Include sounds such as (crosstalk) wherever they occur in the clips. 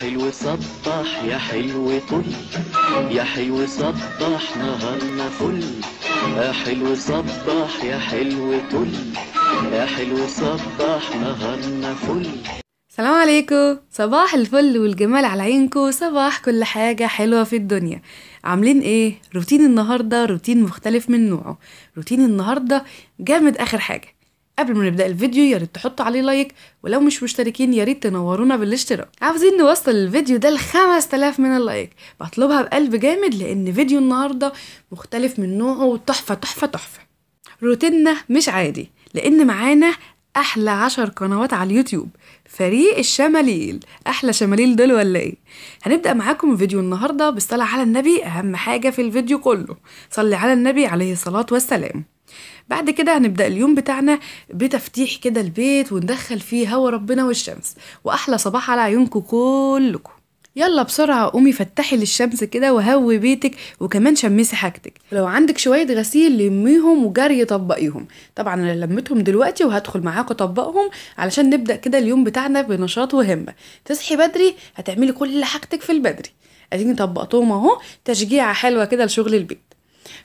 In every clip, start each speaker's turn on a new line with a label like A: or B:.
A: حلو سطح يا حلو طل يا حلو سطح نهارنا فل يا حلو سطح يا حلو طل يا حلو سطح نهارنا فل
B: السلام عليكم صباح الفل والجمال على عينكم صباح كل حاجة حلوة في الدنيا عاملين ايه؟ روتين النهاردة روتين مختلف من نوعه روتين النهاردة جامد اخر حاجة قبل ما نبدا الفيديو يا ريت تحطوا عليه لايك ولو مش مشتركين يا ريت تنورونا بالاشتراك عاوزين نوصل الفيديو ده ل 5000 من اللايك بطلبها بقلب جامد لان فيديو النهارده مختلف من نوعه وتحفه تحفه تحفه روتيننا مش عادي لان معانا احلى عشر قنوات على اليوتيوب فريق الشماليل احلى شماليل دول ولا ايه هنبدا معاكم فيديو النهارده بالصلاه على النبي اهم حاجه في الفيديو كله صلي على النبي عليه الصلاه والسلام بعد كده هنبدأ اليوم بتاعنا بتفتيح كده البيت وندخل فيه هوا ربنا والشمس وأحلى صباح على عيونكم كلكم يلا بسرعة قومي فتحي للشمس كده وهوي بيتك وكمان شمسي حاجتك لو عندك شوية غسيل لميهم وجري طبقيهم طبعا انا لميتهم دلوقتي وهدخل معاكم طبقهم علشان نبدأ كده اليوم بتاعنا بنشاط وهمة تصحي بدري هتعملي كل حاجتك في البدري اديني طبقتهم اهو تشجيعة حلوة كده لشغل البيت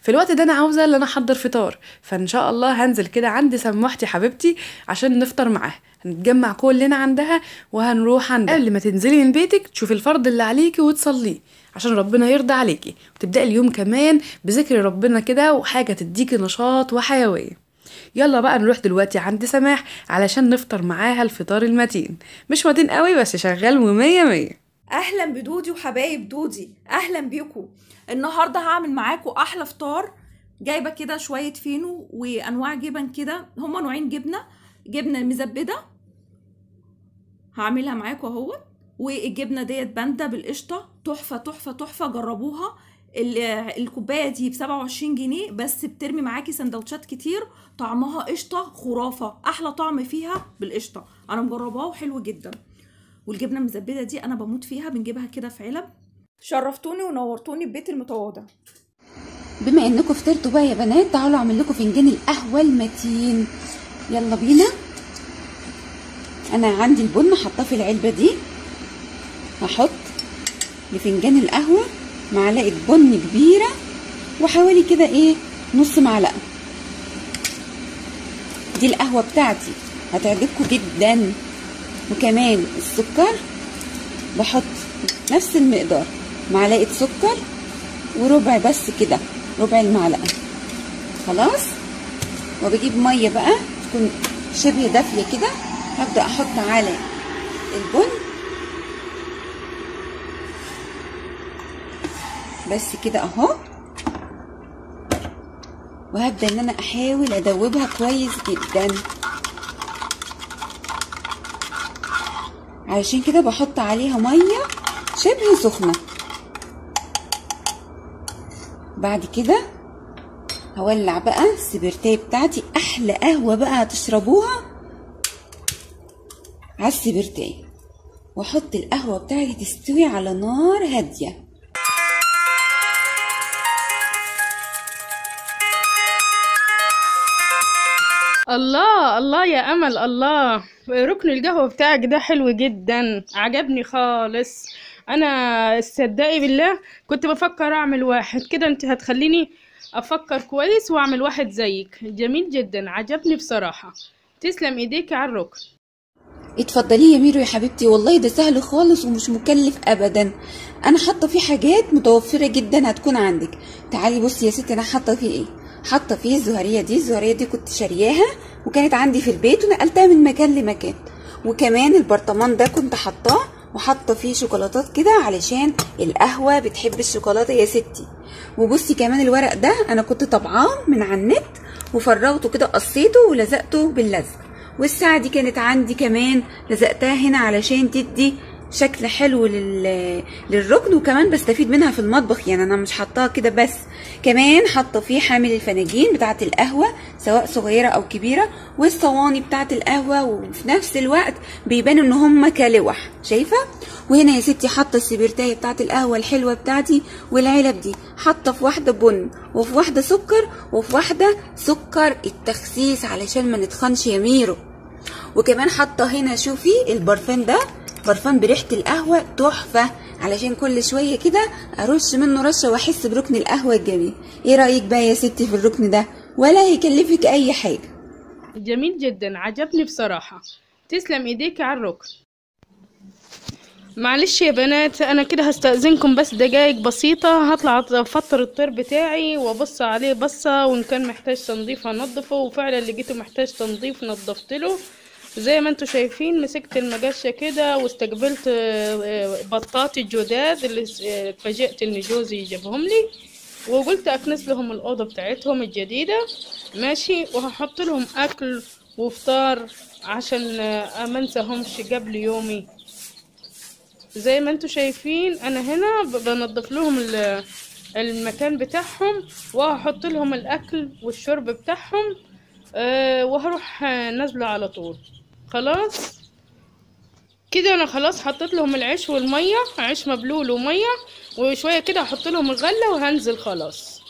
B: في الوقت ده انا عاوزه ان انا احضر فطار فان شاء الله هنزل كده عند سموحتي حبيبتي عشان نفطر معاها هنتجمع كلنا عندها وهنروح عندها قبل ما تنزلي من بيتك تشوفي الفرض اللي عليكي وتصليه عشان ربنا يرضى عليكي وتبداي اليوم كمان بذكر ربنا كده وحاجه تديكي نشاط وحيويه يلا بقى نروح دلوقتي عند سماح علشان نفطر معاها الفطار المتين مش متين قوي بس شغال ومية مية
C: اهلا بدودي وحبايب دودي اهلا بيكم النهارده هعمل معاكم احلى فطار جايبه كده شويه فينو وانواع جبن كده هما نوعين جبنه جبنه مزبده هعملها معاكم اهوت والجبنه ديت باندا بالقشطه تحفه تحفه تحفه جربوها الكوبايه دي ب 27 جنيه بس بترمي معاكي سندوتشات كتير طعمها قشطه خرافه احلى طعم فيها بالقشطه انا مجرباه وحلو جدا والجبنه المزبده دي انا بموت فيها بنجيبها كده في علب شرفتوني ونورتوني ببيت المتواضع بما انكم فطرتوا بقى يا بنات تعالوا اعمل لكم فنجان القهوه المتين يلا بينا انا عندي البن حطاه في العلبه دي هحط لفنجان القهوه معلقه بن كبيره وحوالي كده ايه نص معلقه دي القهوه بتاعتي هتعجبكم جدا وكمان السكر بحط نفس المقدار معلقه سكر وربع بس كده ربع المعلقه خلاص وبجيب ميه بقى تكون شبه دافيه كده هبدا احط على البن بس كده اهو وهبدا ان انا احاول ادوبها كويس جدا علشان كده بحط عليها ميه شبه سخنه بعد كده هولع بقى السبرتايه بتاعتي احلى قهوه بقى هتشربوها على السبرتايه واحط القهوه بتاعتي تستوي على نار هاديه
D: الله الله يا امل الله ركن القهوه بتاعك ده حلو جدا عجبني خالص انا صدقي بالله كنت بفكر اعمل واحد كده انت هتخليني افكر كويس واعمل واحد زيك جميل جدا عجبني بصراحه تسلم ايديك على الركن
C: اتفضلي يا ميرو يا حبيبتي والله ده سهل خالص ومش مكلف ابدا انا حاطه فيه حاجات متوفره جدا هتكون عندك تعالي بصي يا ستي انا حاطه فيه ايه حاطه فيه الزهريه دي الزهريه دي كنت شارياها وكانت عندي في البيت ونقلتها من مكان لمكان وكمان البرطمان ده كنت حطاه وحاطه فيه شوكولاتات كده علشان القهوه بتحب الشوكولاته يا ستي وبصي كمان الورق ده انا كنت طبعاه من على النت وفرغته كده قصيته ولزقته باللزق والساعه دي كانت عندي كمان لزقتها هنا علشان تدي شكل حلو للركن وكمان بستفيد منها في المطبخ يعني انا مش حطاها كده بس كمان حاطه فيه حامل الفناجين بتاعه القهوه سواء صغيره او كبيره والصواني بتاعه القهوه وفي نفس الوقت بيبان ان هم كلوح شايفه وهنا يا ستي حاطه السبرتايه بتاعه القهوه الحلوه بتاعتي والعلب دي حاطه في واحده بن وفي واحده سكر وفي واحده سكر التخسيس علشان ما نتخنش يا ميرو وكمان حاطه هنا شوفي البرفان ده فرفان بريحه القهوه تحفه علشان كل شويه كده ارش منه رشه واحس بركن القهوه الجميل ايه رايك بقى يا ستي في الركن ده ولا هيكلفك اي حاجه
D: جميل جدا عجبني بصراحه تسلم ايديك على الركن معلش يا بنات انا كده هستأذنكم بس دقايق بسيطة هطلع افطر الطير بتاعي وابص عليه بصة وان كان محتاج تنظيف هنضفه وفعلا لقيته محتاج تنظيف نظفت له زي ما انتم شايفين مسكت المقشه كده واستقبلت آه، بطاتي الجداد اللي اتفاجئت آه، ان جوزي جابهم لي وقلت اكنس لهم الاوضة بتاعتهم الجديدة ماشي وهحط لهم اكل وفطار عشان آه، ما انساهمش قبل يومي زي ما انتم شايفين انا هنا بنضف لهم المكان بتاعهم وهحط لهم الاكل والشرب بتاعهم أه وهروح نازله على طول خلاص كده انا خلاص حطيت لهم العيش والميه عيش مبلول وميه وشويه كده هحط لهم الغله وهنزل خلاص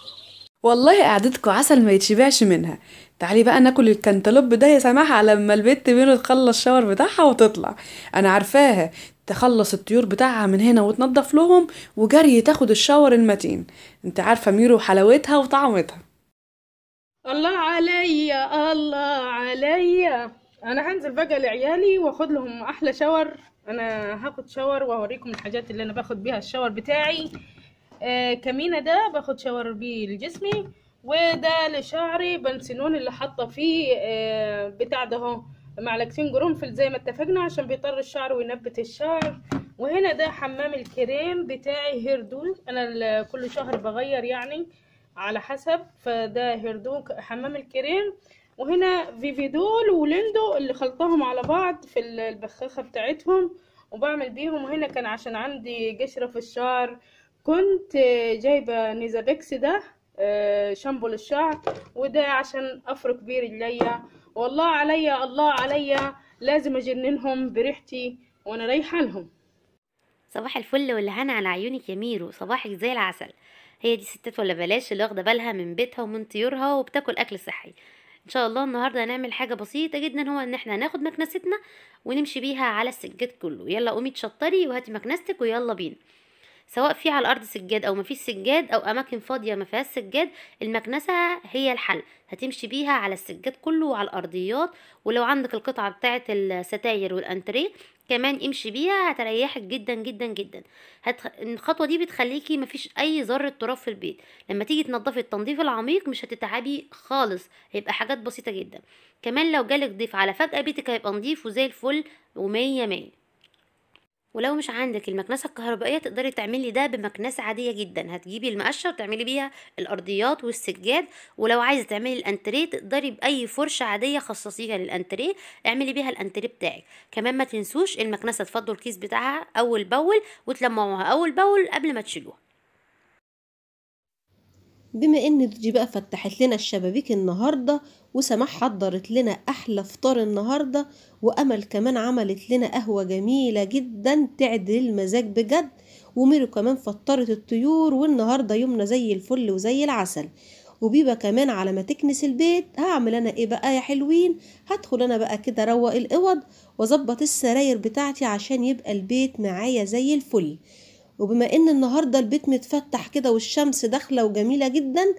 B: والله قعدتكوا عسل ما يتشبعش منها تعالي بقى ناكل الكنتالوب ده يا سماحة لما البت بينه تخلص شاور بتاعها وتطلع أنا عارفاها تخلص الطيور بتاعها من هنا وتنضف لهم وجري تاخد الشاور المتين انت عارفة ميرو حلاوتها وطعمتها
D: الله عليا الله عليا انا هنزل بقى لعيالي واخد لهم احلى شاور انا هاخد شاور واوريكم الحاجات اللي انا باخد بيها الشاور بتاعي آه كمينه ده باخد شاور بيه لجسمي وده لشعري بنسنون اللي حاطه فيه آه بتاع ده اهو معلقتين قرنفل زي ما اتفقنا عشان بيطر الشعر وينبت الشعر وهنا ده حمام الكريم بتاعي هيردو انا كل شهر بغير يعني على حسب فده هيردوك حمام الكريم وهنا فيفيدول وليندو اللي خلطهم على بعض في البخاخة بتاعتهم وبعمل بيهم وهنا كان عشان عندي قشرة في الشعر كنت جايبة نيزابيكس ده آه، شامبو للشعر وده عشان افرك بيه رجليا والله عليا الله عليا لازم اجننهم بريحتي وانا رايحه لهم
E: صباح الفل والهنا على عيونك يا ميرو صباحك زي العسل هي دي ستات ولا بلاش اللي واخده بالها من بيتها ومن طيورها وبتاكل اكل صحي ان شاء الله النهارده هنعمل حاجه بسيطه جدا هو ان احنا هناخد مكنستنا ونمشي بيها على السجاد كله يلا قومي تشطري وهاتي مكنستك ويلا بينا سواء في على الارض سجاد او مفيش سجاد او اماكن فاضيه ما فيهاش سجاد المكنسه هي الحل هتمشي بيها على السجاد كله وعلى الارضيات ولو عندك القطعه بتاعه الستاير والانتريه كمان امشي بيها هتريحك جدا جدا جدا هتخ... الخطوه دي بتخليكي مفيش اي ذره تراب في البيت لما تيجي تنضفي التنظيف العميق مش هتتعبي خالص هيبقى حاجات بسيطه جدا كمان لو جالك ضيف على فجاه بيتك هيبقى نضيف وزي الفل ومية مية ولو مش عندك المكنسه الكهربائيه تقدري تعملي ده بمكنسه عاديه جدا هتجيبي المقشه وتعملي بيها الارضيات والسجاد ولو عايزه تعملي الانتريه تقدري باي فرشه عاديه خصصيها للانتريه اعملي بيها الانتريه بتاعك كمان ما تنسوش المكنسه تفضوا الكيس بتاعها اول باول وتلمعوها اول باول قبل ما تشيلوها بما
F: ان دي بقى فتحت لنا الشبابيك النهارده وسماح حضرت لنا احلى فطار النهارده وامل كمان عملت لنا قهوه جميله جدا تعدل المزاج بجد وميرو كمان فطرت الطيور والنهارده يومنا زي الفل وزي العسل وبيبا كمان على ما تكنس البيت هعمل انا ايه بقى يا حلوين هدخل انا بقى كده اروق الاوض واظبط السراير بتاعتي عشان يبقى البيت معايا زي الفل وبما ان النهارده البيت متفتح كده والشمس داخله وجميله جدا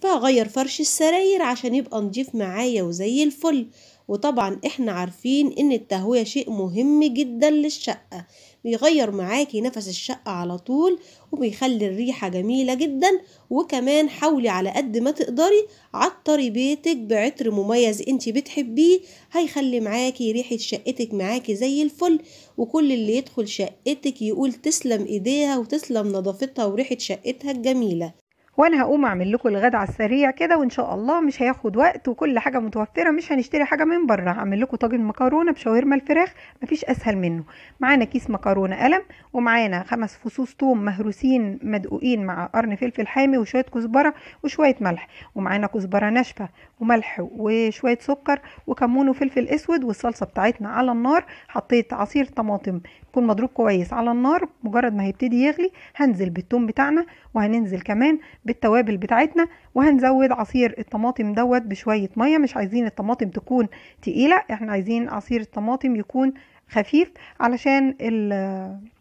F: فهغير فرش السراير عشان يبقى نضيف معايا وزي الفل وطبعا احنا عارفين ان التهويه شيء مهم جدا للشقه بيغير معاكي نفس الشقة على طول وبيخلي الريحة جميلة جدا وكمان حاولي على قد ما تقدري عطري بيتك بعطر مميز انت بتحبيه هيخلي معاكي ريحة شقتك معاكي زي الفل وكل اللي يدخل شقتك يقول
G: تسلم ايديها وتسلم نظافتها وريحة شقتها الجميلة وانا هقوم اعمل لكم الغدا على السريع كده وان شاء الله مش هياخد وقت وكل حاجه متوفره مش هنشتري حاجه من بره هعمل لكم طاجن مكرونه بشاورما الفراخ مفيش اسهل منه معانا كيس مكرونه قلم ومعانا خمس فصوص توم مهروسين مدقوقين مع قرن فلفل حامي وشويه كزبره وشويه ملح ومعانا كزبره ناشفه وملح وشويه سكر وكمون وفلفل اسود والصلصه بتاعتنا على النار حطيت عصير طماطم يكون مضروب كويس على النار مجرد ما هيبتدي يغلي هنزل بالثوم بتاعنا وهننزل كمان بالتوابل بتاعتنا وهنزود عصير الطماطم دوت بشويه ميه مش عايزين الطماطم تكون تقيله احنا عايزين عصير الطماطم يكون خفيف علشان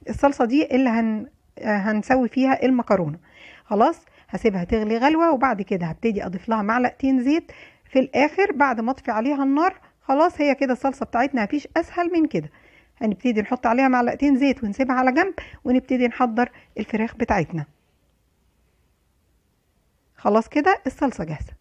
G: الصلصه دي اللي هن هنسوي فيها المكرونه خلاص هسيبها تغلي غلوه وبعد كده هبتدي اضيف لها معلقتين زيت في الاخر بعد ما اطفي عليها النار خلاص هي كده الصلصه بتاعتنا مفيش اسهل من كده هنبتدي نحط عليها معلقتين زيت ونسيبها على جنب ونبتدي نحضر الفراخ بتاعتنا خلاص كده الصلصة جاهزة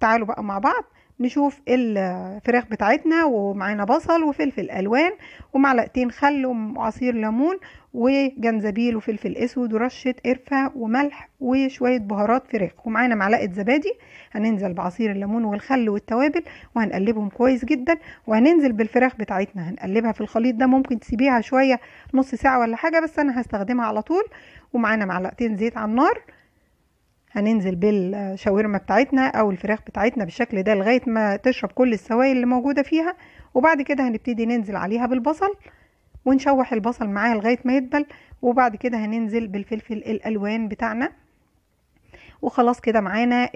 G: تعالوا بقى مع بعض نشوف الفراخ بتاعتنا ومعانا بصل وفلفل الوان ومعلقتين خل وعصير ليمون وجنزبيل وفلفل اسود ورشه قرفه وملح وشويه بهارات فراخ ومعانا معلقه زبادي هننزل بعصير الليمون والخل والتوابل وهنقلبهم كويس جدا وهننزل بالفراخ بتاعتنا هنقلبها في الخليط ده ممكن تسيبيها شويه نص ساعه ولا حاجه بس انا هستخدمها على طول ومعانا معلقتين زيت على النار هننزل بالشاورما بتاعتنا او الفراخ بتاعتنا بالشكل ده لغايه ما تشرب كل السوائل اللي موجوده فيها وبعد كده هنبتدي ننزل عليها بالبصل ونشوح البصل معاها لغايه ما يدبل وبعد كده هننزل بالفلفل الالوان بتاعنا وخلاص كده معانا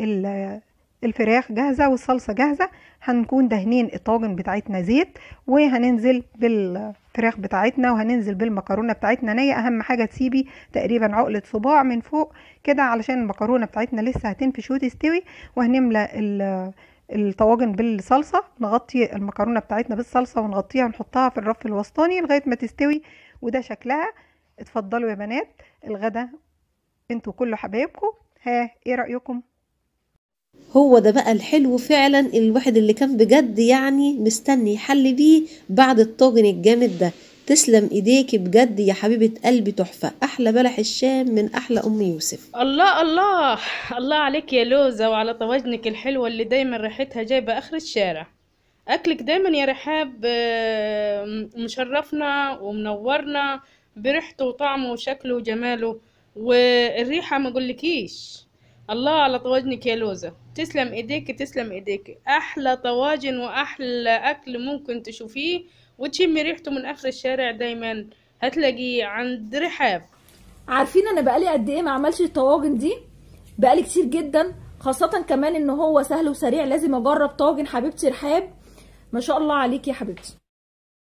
G: الفراخ جاهزة والصلصة جاهزة هنكون دهنين الطاجن بتاعتنا زيت وهننزل بالفراخ بتاعتنا وهننزل بالمكرونة بتاعتنا نية أهم حاجة تسيبي تقريبا عقلة صباع من فوق كده علشان المكرونة بتاعتنا لسه هتنفش وتستوي وهنملى الطواجن بالصلصة نغطي المكرونة بتاعتنا بالصلصة ونغطيها ونحطها في الرف الوسطاني لغاية ما تستوي وده شكلها اتفضلوا يا بنات الغدا انتوا كله حبايبكم ها ايه رأيكم
F: هو ده بقى الحلو فعلا الواحد اللي كان بجد يعني مستني يحل بيه بعد الطاجن الجامد ده تسلم ايديكي بجد يا حبيبه قلبي تحفه احلى بلح الشام من احلى ام يوسف
D: الله الله الله عليك يا لوزه وعلى طواجنك الحلوه اللي دايما ريحتها جايبه اخر الشارع اكلك دايما يا رحاب آه، مشرفنا ومنورنا بريحته وطعمه وشكله وجماله والريحه ما اقولكيش الله على طواجن كيلوزة تسلم ايديك تسلم ايديك احلى طواجن واحلى اكل ممكن تشوفيه وتشمي ريحته من اخر الشارع دايما هتلاقيه عند رحاب
C: عارفين انا بقالي قد ايه ما عملش الطواجن دي بقالي كتير جدا خاصة كمان ان هو سهل وسريع لازم اجرب طاجن حبيبتي رحاب
H: ما شاء الله عليك يا حبيبتي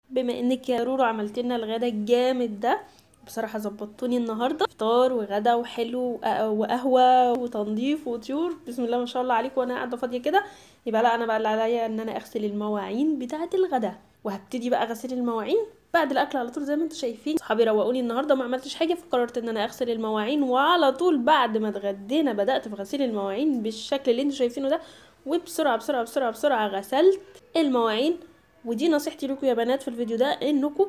H: بما انك يا رورو عملت لنا الغدا الجامد ده بصراحه ظبطتوني النهارده فطار وغدا وحلو وقهوه وتنظيف وطيور بسم الله ما شاء الله عليكم وانا قاعده فاضيه كده يبقى لا انا بقى اللي عليا ان انا اغسل المواعين بتاعه الغدا وهبتدي بقى غسيل المواعين بعد الاكل على طول زي ما انتم شايفين صحابي روقوني النهارده ما عملتش حاجه فقررت ان انا اغسل المواعين وعلى طول بعد ما اتغدينا بدات في غسيل المواعين بالشكل اللي انتم شايفينه ده وبسرعه بسرعه بسرعه بسرعه غسلت المواعين ودي نصيحتي لكم يا بنات في الفيديو ده انكم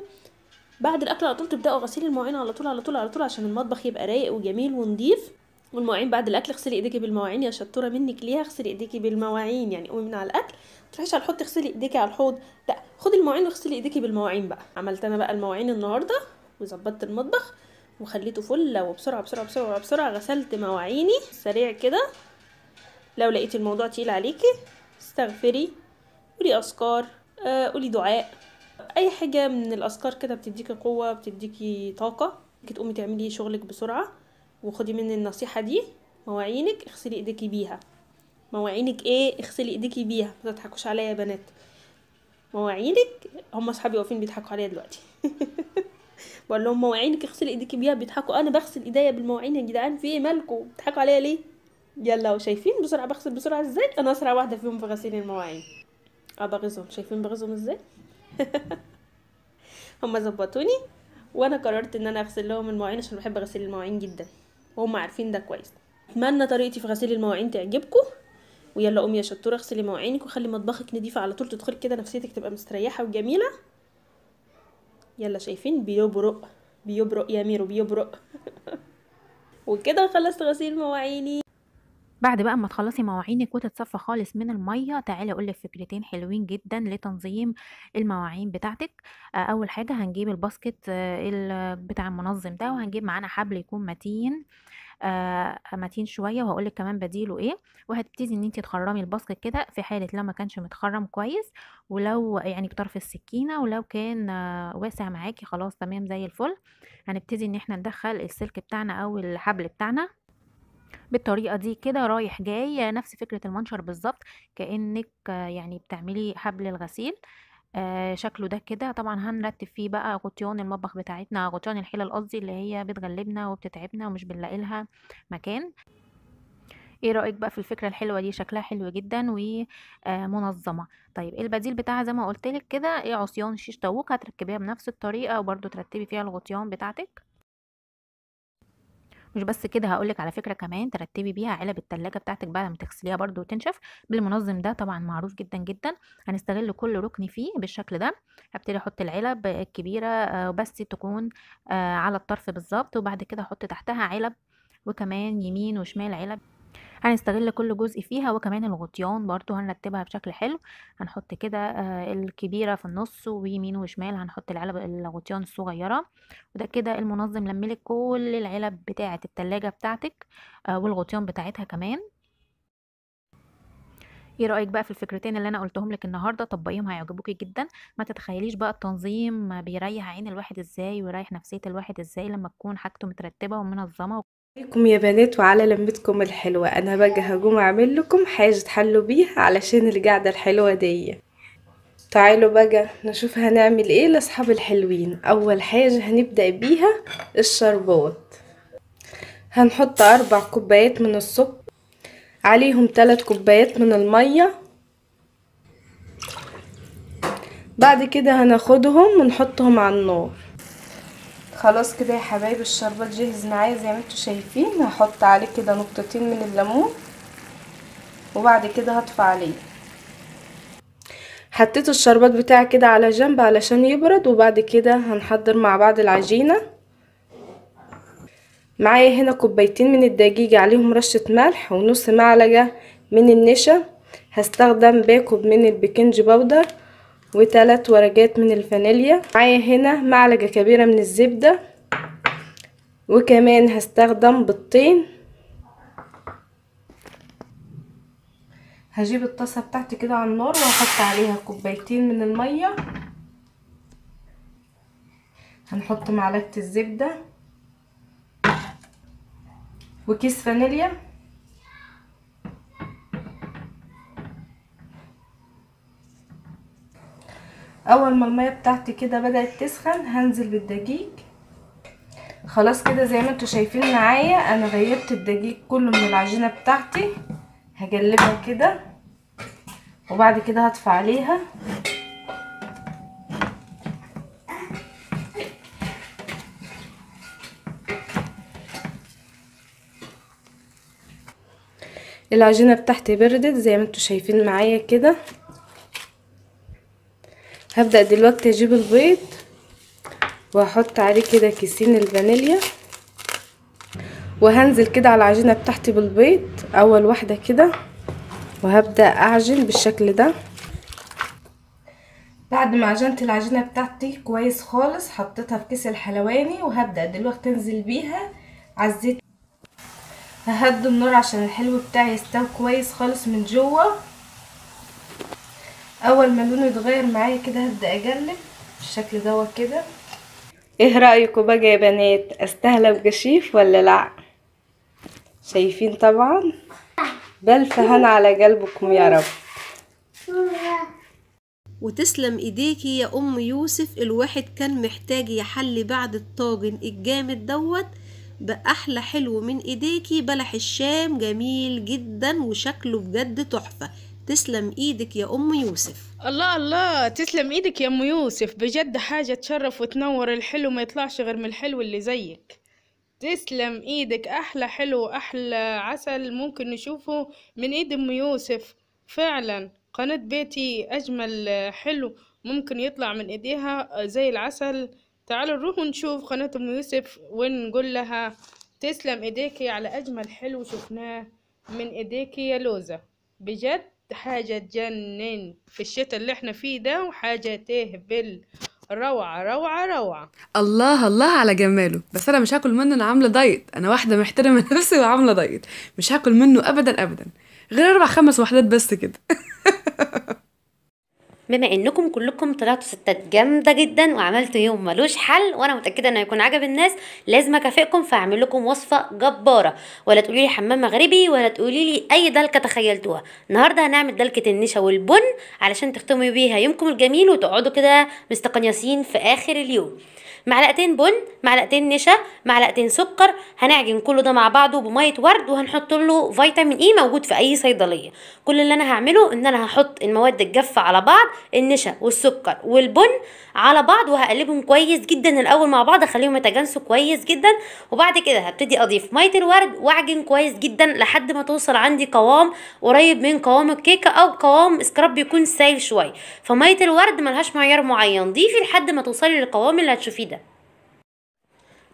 H: بعد الاكل على طول تبداوا غسيل المواعين على طول على طول على طول عشان المطبخ يبقى رايق وجميل ونضيف والمواعين بعد الاكل اغسلي ايديكي بالمواعين يا شطوره منك ليها اغسلي ايديكي بالمواعين يعني قومي من على الاكل تروحيش على الحوض تغسلي ايديكي على الحوض لا خدي المواعين واغسلي ايديكي بالمواعين بقى عملت انا بقى المواعين النهارده وظبطت المطبخ وخليته فله وبسرعه بسرعه بسرعه بسرعه غسلت مواعيني سريع كده لو لقيتي الموضوع تقيل عليكي استغفري قولي اذكار آه، قولي دعاء اي حاجه من الاذكار كده بتديكي قوه بتديكي طاقه انك تقومي تعملي شغلك بسرعه وخدي مني النصيحه دي مواعينك اغسلي ايديكي بيها مواعينك ايه اغسلي ايديكي بيها ما تضحكوش عليا يا بنات مواعينك هم اصحابي واقفين بيضحكوا عليا دلوقتي (laughs) بقول لهم مواعينك اغسلي ايديكي بيها بيضحكوا انا بغسل ايديا بالمواعين يا جدعان في ايه مالكم بتضحكوا عليا ليه يلا وشايفين بسرعه بغسل بسرعه ازاي انا اسرع واحده فيهم في غسيل المواعين اه بغيظهم شايفين بغيظهم ازاي (laughs) هما ظبطوني وانا قررت ان انا اغسل لهم المواعين عشان بحب اغسل المواعين جدا وهم عارفين ده كويس اتمنى طريقتي في غسيل المواعين تعجبكم ويلا قومي يا شطوره اغسلي مواعينك وخلي مطبخك نضيف على طول تدخلي كده نفسيتك تبقى مستريحه وجميله يلا شايفين بيبرق بيبرق يا ميرو بيبرق (laughs) وكده خلصت غسيل مواعيني
A: بعد بقى ما تخلصي مواعينك وتتصفى خالص من الميه تعالي اقولك فكرتين حلوين جدا لتنظيم المواعين بتاعتك اول حاجه هنجيب الباسكت بتاع المنظم ده وهنجيب معانا حبل يكون متين آه، متين شويه وهقولك كمان بديله ايه وهتبتدي ان انت تخرمي الباسكت كده في حاله لو ما كانش متخرم كويس ولو يعني بطرف السكينه ولو كان آه، واسع معاكي خلاص تمام زي الفل هنبتدي ان احنا ندخل السلك بتاعنا او الحبل بتاعنا بالطريقه دي كده رايح جاي نفس فكره المنشر بالظبط كانك يعني بتعملي حبل الغسيل آه شكله ده كده طبعا هنرتب فيه بقى غطيان المطبخ بتاعتنا غطيان الحيلة القصدي اللي هي بتغلبنا وبتتعبنا ومش بنلاقي لها مكان ايه رايك بقى في الفكره الحلوه دي شكلها حلو جدا ومنظمه آه، طيب البديل بتاعها زي ما قلت لك كده ايه عصيان شيش طاووق هتركبيها بنفس الطريقه وبرده ترتبي فيها الغطيان بتاعتك مش بس كده هقولك على فكره كمان ترتبي بيها علب التلاجة بتاعتك بعد ما تغسليها برده وتنشف بالمنظم ده طبعا معروف جدا جدا هنستغل كل ركن فيه بالشكل ده هبتدي احط العلب الكبيره آه، بس تكون آه، على الطرف بالظبط وبعد كده احط تحتها علب وكمان يمين وشمال علب هنستغل كل جزء فيها وكمان الغطيان برضو هنرتبها بشكل حلو هنحط كده آه، الكبيرة في النص ويمين وشمال هنحط العلب الغطيان الصغيرة وده كده المنظم لملك كل العلب بتاعة التلاجة بتاعتك آه، والغطيان بتاعتها كمان ايه رايك بقى في الفكرتين اللي انا قلتهم لك النهارده طبقيهم هيعجبوكي جدا ما تتخيليش بقى التنظيم بيريح عين الواحد ازاي ويريح نفسيه الواحد ازاي لما تكون حاجته مترتبه ومنظمه
I: عليكم يا بنات وعلى لمتكم الحلوة انا بقى هقوم اعمل لكم حاجة تحلوا بيها علشان القعدة الحلوة دي تعالوا بقى نشوف هنعمل ايه لاصحاب الحلوين اول حاجة هنبدأ بيها الشربات هنحط اربع كوبايات من السكر عليهم تلات كوبايات من المية بعد كده هناخدهم ونحطهم على النار خلاص كده يا حبايب الشربات جهز معايا زي ما انتوا شايفين هحط عليه كده نقطتين من الليمون وبعد كده هطفى عليه حطيت الشربات بتاعي كده على جنب علشان يبرد وبعد كده هنحضر مع بعض العجينة معايا هنا كوبايتين من الدقيق عليهم رشة ملح ونص معلقة من النشا هستخدم باكوب من البيكنج باودر وثلاث ورقات من الفانيليا معايا هنا معلقة كبيرة من الزبدة وكمان هستخدم بطين هجيب الطاسة بتاعتي كده على النار وهحط عليها كوبايتين من المية هنحط معلقة الزبدة وكيس فانيليا اول ما الميه بتاعتي كده بدات تسخن هنزل بالدقيق خلاص كده زي ما انتوا شايفين معايا انا غيرت الدقيق كله من العجينه بتاعتي هجلبها كده وبعد كده هطفي عليها العجينه بتاعتي بردت زي ما انتوا شايفين معايا كده هبدأ دلوقتي اجيب البيض واحط عليه كده كيسين الفانيليا وهنزل كده على العجينة بتاعتي بالبيض اول واحدة كده وهبدأ اعجن بالشكل ده بعد ما عجنت العجينة بتاعتي كويس خالص حطيتها في كيس الحلواني وهبدأ دلوقتي انزل بيها على الزيت ههدوا النار عشان الحلو بتاعي يستوي كويس خالص من جوه اول ما لونه يتغير معايا كده هبدا اجلب بالشكل دوت كده ايه رايكم بقى يا بنات استهلى بجشيف ولا لا شايفين طبعا بلف هنا على قلبكم يا رب
F: وتسلم ايديكي يا ام يوسف الواحد كان محتاج يحلي بعد الطاجن الجامد دوت باحلى حلو من ايديكي بلح الشام جميل جدا وشكله بجد تحفه تسلم ايدك يا ام يوسف
D: الله الله تسلم ايدك يا ام يوسف بجد حاجة تشرف وتنور الحلو ما يطلعش غير من الحلو اللي زيك تسلم ايدك احلى حلو احلى عسل ممكن نشوفه من ايد ام يوسف فعلا قناة بيتي اجمل حلو ممكن يطلع من ايديها زي العسل تعالوا نروح ونشوف قناة ام يوسف ونقول لها تسلم ايديكي على اجمل حلو شفناه من ايديكي يا لوزة بجد حاجة تجنن في الشتاء اللي احنا فيه ده وحاجة تهبل روعة روعة روعة
G: الله الله
B: على جماله بس انا مش هاكل منه انا عامله دايت انا واحده محترمه (laughs) نفسي وعامله دايت مش هاكل منه ابدا
E: ابدا غير اربع
B: خمس وحدات بس كده (laughs)
E: بما انكم كلكم طلعتوا ستات جامده جدا وعملتوا يوم ملوش حل وانا متاكده انه هيكون عجب الناس لازم اكافئكم فاعمل لكم وصفه جباره ولا تقولي لي حمام مغربي ولا تقولي لي اي دلكه تخيلتوها النهارده هنعمل دلكه النشا والبن علشان تختموا بيها يومكم الجميل وتقعدوا كده مستقنيسين في اخر اليوم معلقتين بن معلقتين نشا معلقتين سكر هنعجن كل ده مع بعضه بميه ورد وهنحط له فيتامين اي e موجود في اي صيدليه كل اللي انا هعمله ان انا هحط المواد الجافه على بعض النشا والسكر والبن على بعض وهقلبهم كويس جدا الاول مع بعض اخليهم يتجانسوا كويس جدا وبعد كده هبتدي اضيف ميه الورد واعجن كويس جدا لحد ما توصل عندي قوام قريب من قوام الكيكه او قوام سكراب يكون سايل شويه فميه الورد ملهاش معيار معين ضيفي لحد ما توصلي للقوام اللي هتشوفيه ده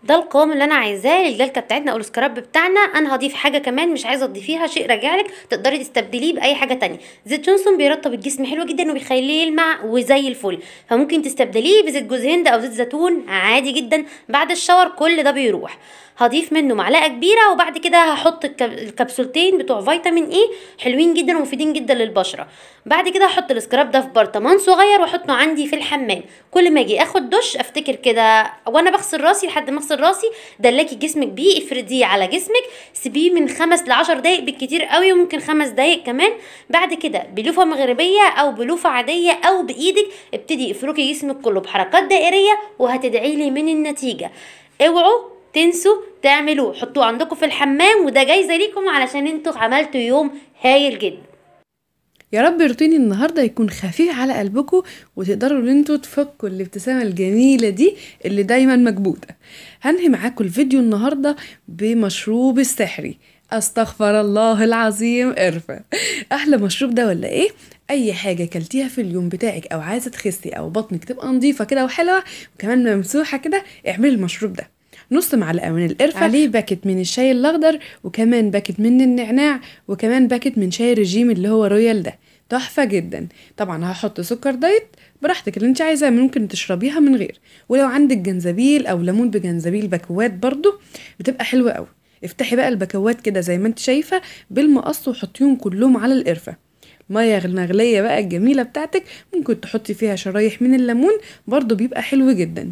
E: ده القوام اللي انا عايزاه للجلكه بتاعتنا او السكراب بتاعنا انا هضيف حاجه كمان مش عايزه تضيفيها شيء راجع لك تقدري تستبدليه باي حاجه تانية زيت جونسون بيرطب الجسم حلو جدا وبيخليه يلمع وزي الفل فممكن تستبدليه بزيت جوز هند او زيت زيتون عادي جدا بعد الشاور كل ده بيروح هضيف منه معلقه كبيره وبعد كده هحط الكبسولتين بتوع فيتامين اي e حلوين جدا ومفيدين جدا للبشره بعد كده هحط السكراب ده في برطمان صغير واحطه عندي في الحمام كل ما اجي اخد دش افتكر كده وانا بغسل راسي لحد ما اغسل راسي دلكي جسمك بيه افرديه على جسمك سيبيه من خمس لعشر دقايق بالكتير قوي وممكن خمس دقايق كمان بعد كده بلوفه مغربيه او بلوفه عاديه او بايدك ابتدي افركي جسمك كله بحركات دائريه وهتدعي لي من النتيجه اوعوا تنسوا تعملوه حطوه عندكم في الحمام وده جايزه ليكم علشان انتوا عملتوا يوم هايل جدا
B: يا رب روتيني النهارده يكون خفيف على قلبكم وتقدروا ان انتوا تفكوا الابتسامه الجميله دي اللي دايما مكبوته هنهي معاكم الفيديو النهارده بمشروب السحري استغفر الله العظيم ارفع احلى مشروب ده ولا ايه اي حاجه كلتيها في اليوم بتاعك او عايزه تخسي او بطنك تبقى نظيفه كده وحلوه وكمان ممسوحه كده اعملي المشروب ده نص معلقه من القرفه عليه باكت من الشاي الاخضر وكمان باكت من النعناع وكمان باكت من شاي الرجيم اللي هو رويال ده تحفه جدا طبعا هحط سكر دايت براحتك اللي انت عايزاه ممكن تشربيها من غير ولو عندك جنزبيل او ليمون بجنزبيل بكوات برضو بتبقى حلوه قوي افتحي بقى البكوات كده زي ما انت شايفه بالمقص وحطيهم كلهم على القرفه ميه مغليه بقى الجميله بتاعتك ممكن تحطي فيها شرايح من الليمون برضو بيبقى حلو جدا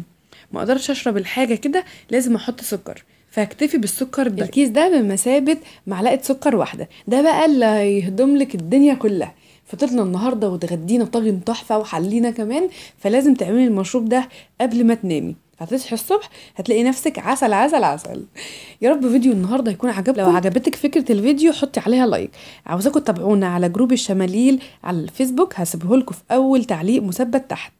B: ما اقدرش اشرب الحاجه كده لازم احط سكر فاكتفي بالسكر ده الكيس ده بمثابه معلقه سكر واحده ده بقى اللي هيهضم لك الدنيا كلها فطرنا النهارده وتغدينا طاجن تحفه وحلينا كمان فلازم تعملي المشروب ده قبل ما تنامي هتصحي الصبح هتلاقي نفسك عسل عسل عسل يا رب فيديو النهارده يكون عجبكم لو عجبتك فكره الفيديو حطي عليها لايك عاوزاكم تتابعونا على جروب الشماليل على الفيسبوك هسيبهولكوا في اول تعليق مثبت تحت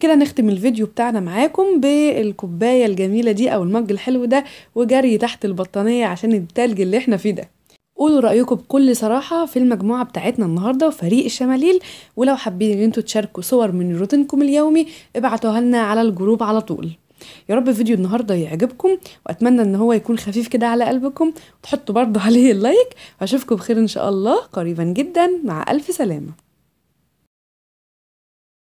B: كده نختم الفيديو بتاعنا معاكم بالكوبايه الجميله دي او المج الحلو ده وجري تحت البطانيه عشان التلج اللي احنا فيه ده قولوا رأيكم بكل صراحة في المجموعة بتاعتنا النهاردة وفريق الشماليل ولو حابين ان انتوا تشاركوا صور من روتينكم اليومي ابعتوها لنا على الجروب على طول يا رب فيديو النهارده يعجبكم واتمنى ان هو يكون خفيف كده على قلبكم وتحطوا برضه (laughs) عليه اللايك
G: واشوفكم بخير ان شاء الله قريبا جدا مع الف سلامه